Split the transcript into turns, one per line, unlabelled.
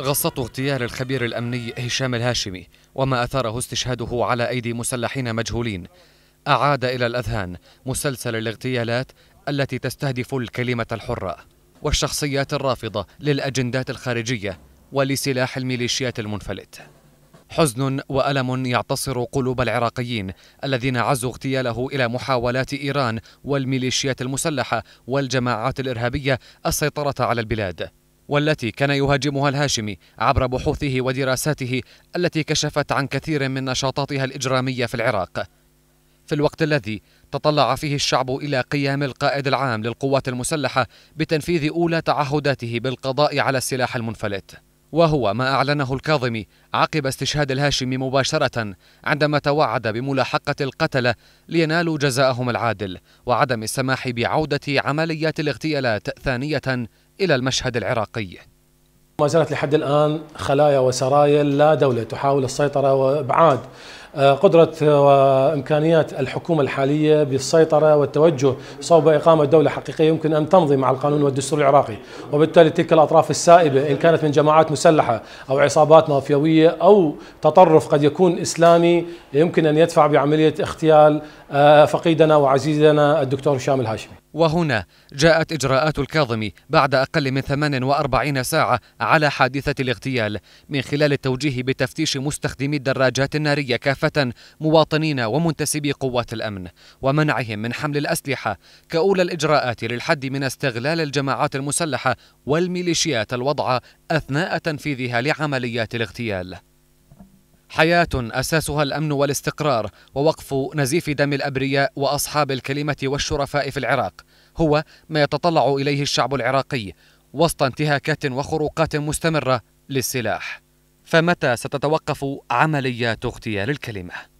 غصته اغتيال الخبير الأمني هشام الهاشمي وما أثاره استشهاده على أيدي مسلحين مجهولين أعاد إلى الأذهان مسلسل الاغتيالات التي تستهدف الكلمة الحرة والشخصيات الرافضة للأجندات الخارجية ولسلاح الميليشيات المنفلت حزن وألم يعتصر قلوب العراقيين الذين عزوا اغتياله إلى محاولات إيران والميليشيات المسلحة والجماعات الإرهابية السيطرة على البلاد والتي كان يهاجمها الهاشمي عبر بحوثه ودراساته التي كشفت عن كثير من نشاطاتها الإجرامية في العراق في الوقت الذي تطلع فيه الشعب إلى قيام القائد العام للقوات المسلحة بتنفيذ أولى تعهداته بالقضاء على السلاح المنفلت وهو ما أعلنه الكاظمي عقب استشهاد الهاشمي مباشرة عندما توعد بملاحقة القتلة لينالوا جزاءهم العادل وعدم السماح بعودة عمليات الاغتيالات ثانية إلى المشهد العراقي
ما زالت لحد الآن خلايا وسرايا لا دولة تحاول السيطرة وإبعاد آه، قدرة وإمكانيات الحكومة الحالية بالسيطرة والتوجه صوب إقامة دولة حقيقية يمكن أن تمضي مع القانون والدستور العراقي وبالتالي تلك الأطراف السائبة إن كانت من جماعات مسلحة أو عصابات مافيوية أو تطرف قد يكون إسلامي يمكن أن يدفع بعملية اغتيال آه، فقيدنا وعزيزنا الدكتور هشام الهاشمي
وهنا جاءت إجراءات الكاظمي بعد أقل من 48 ساعة على حادثة الاغتيال من خلال التوجيه بتفتيش مستخدمي الدراجات النارية كافة كافة مواطنين ومنتسبي قوات الأمن ومنعهم من حمل الأسلحة كأولى الإجراءات للحد من استغلال الجماعات المسلحة والميليشيات الوضع أثناء تنفيذها لعمليات الاغتيال حياة أساسها الأمن والاستقرار ووقف نزيف دم الأبرياء وأصحاب الكلمة والشرفاء في العراق هو ما يتطلع إليه الشعب العراقي وسط انتهاكات وخروقات مستمرة للسلاح فمتى ستتوقف عمليات اغتيال الكلمه